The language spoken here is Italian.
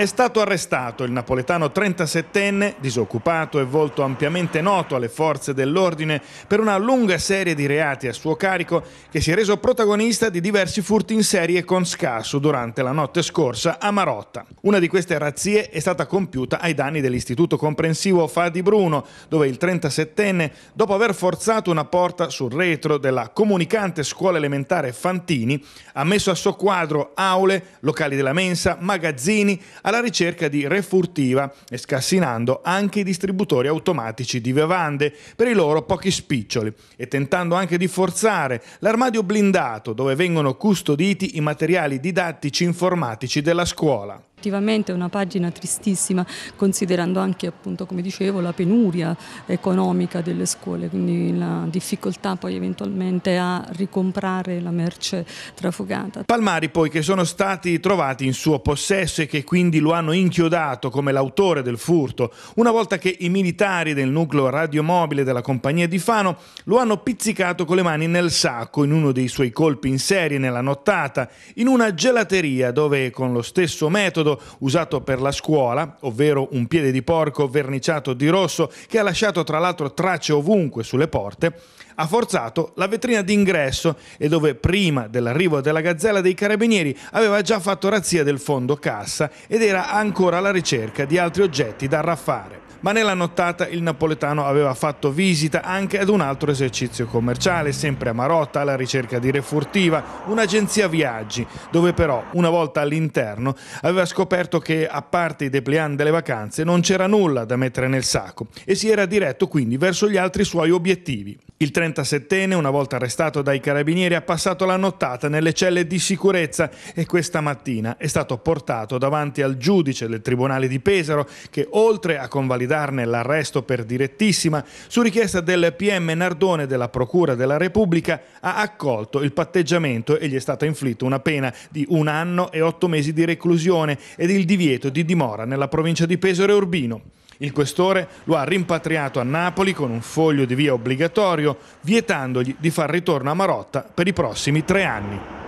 È stato arrestato il napoletano 37enne, disoccupato e volto ampiamente noto alle forze dell'ordine per una lunga serie di reati a suo carico che si è reso protagonista di diversi furti in serie con scasso durante la notte scorsa a Marotta. Una di queste razzie è stata compiuta ai danni dell'istituto comprensivo Fa di Bruno, dove il 37enne, dopo aver forzato una porta sul retro della comunicante scuola elementare Fantini, ha messo a soqquadro aule, locali della mensa, magazzini, alla ricerca di refurtiva e scassinando anche i distributori automatici di bevande per i loro pochi spiccioli e tentando anche di forzare l'armadio blindato dove vengono custoditi i materiali didattici informatici della scuola. Effettivamente è una pagina tristissima considerando anche appunto come dicevo la penuria economica delle scuole, quindi la difficoltà poi eventualmente a ricomprare la merce trafugata. Palmari poi che sono stati trovati in suo possesso e che quindi lo hanno inchiodato come l'autore del furto, una volta che i militari del nucleo radiomobile della compagnia di Fano lo hanno pizzicato con le mani nel sacco in uno dei suoi colpi in serie nella nottata, in una gelateria dove con lo stesso metodo metodo usato per la scuola, ovvero un piede di porco verniciato di rosso che ha lasciato tra l'altro tracce ovunque sulle porte, ha forzato la vetrina d'ingresso e dove prima dell'arrivo della gazzella dei carabinieri aveva già fatto razzia del fondo cassa ed era ancora alla ricerca di altri oggetti da raffare ma nella nottata il napoletano aveva fatto visita anche ad un altro esercizio commerciale, sempre a Marotta, alla ricerca di Refurtiva, un'agenzia viaggi, dove però, una volta all'interno, aveva scoperto che, a parte i depliant delle vacanze, non c'era nulla da mettere nel sacco e si era diretto quindi verso gli altri suoi obiettivi. Il 37enne, una volta arrestato dai carabinieri, ha passato la nottata nelle celle di sicurezza e questa mattina è stato portato davanti al giudice del Tribunale di Pesaro che, oltre a convalidare convalidarne l'arresto per direttissima, su richiesta del PM Nardone della Procura della Repubblica ha accolto il patteggiamento e gli è stata inflitta una pena di un anno e otto mesi di reclusione ed il divieto di dimora nella provincia di Pesore Urbino. Il questore lo ha rimpatriato a Napoli con un foglio di via obbligatorio, vietandogli di far ritorno a Marotta per i prossimi tre anni.